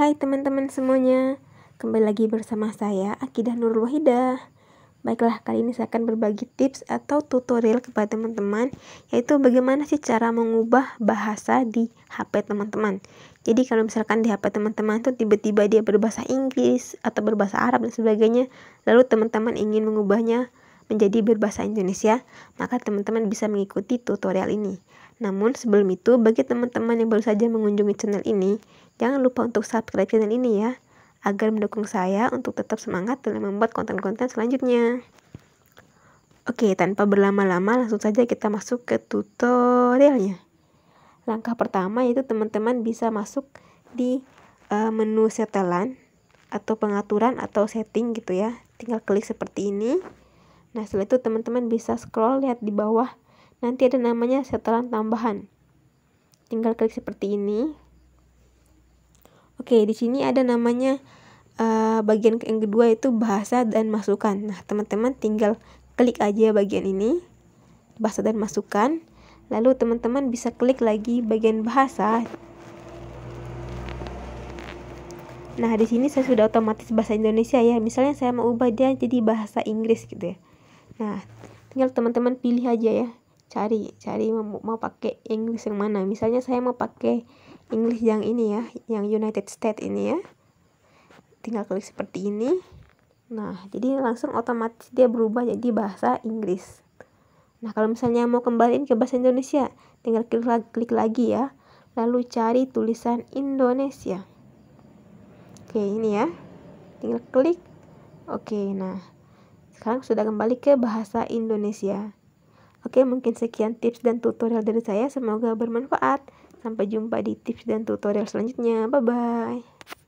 Hai teman-teman semuanya, kembali lagi bersama saya Akidah Nur Wahida. Baiklah, kali ini saya akan berbagi tips atau tutorial kepada teman-teman, yaitu bagaimana sih cara mengubah bahasa di HP teman-teman. Jadi kalau misalkan di HP teman-teman itu tiba-tiba dia berbahasa Inggris atau berbahasa Arab dan sebagainya, lalu teman-teman ingin mengubahnya menjadi berbahasa Indonesia, maka teman-teman bisa mengikuti tutorial ini. Namun sebelum itu, bagi teman-teman yang baru saja mengunjungi channel ini, Jangan lupa untuk subscribe channel ini ya, agar mendukung saya untuk tetap semangat dalam membuat konten-konten selanjutnya. Oke, tanpa berlama-lama langsung saja kita masuk ke tutorialnya. Langkah pertama yaitu teman-teman bisa masuk di uh, menu setelan atau pengaturan atau setting gitu ya. Tinggal klik seperti ini. Nah, setelah itu teman-teman bisa scroll lihat di bawah. Nanti ada namanya setelan tambahan. Tinggal klik seperti ini. Oke, di sini ada namanya uh, bagian yang kedua itu bahasa dan masukan. Nah, teman-teman tinggal klik aja bagian ini, bahasa dan masukan. Lalu teman-teman bisa klik lagi bagian bahasa. Nah, di sini saya sudah otomatis bahasa Indonesia ya. Misalnya saya mau ubah dia jadi bahasa Inggris gitu ya. Nah, tinggal teman-teman pilih aja ya. Cari, cari mau, mau pakai Inggris yang mana. Misalnya saya mau pakai English yang ini ya yang United States ini ya tinggal klik seperti ini nah jadi langsung otomatis dia berubah jadi bahasa Inggris nah kalau misalnya mau kembaliin ke bahasa Indonesia tinggal klik, klik lagi ya lalu cari tulisan Indonesia oke ini ya tinggal klik oke nah sekarang sudah kembali ke bahasa Indonesia Oke, mungkin sekian tips dan tutorial dari saya. Semoga bermanfaat. Sampai jumpa di tips dan tutorial selanjutnya. Bye bye.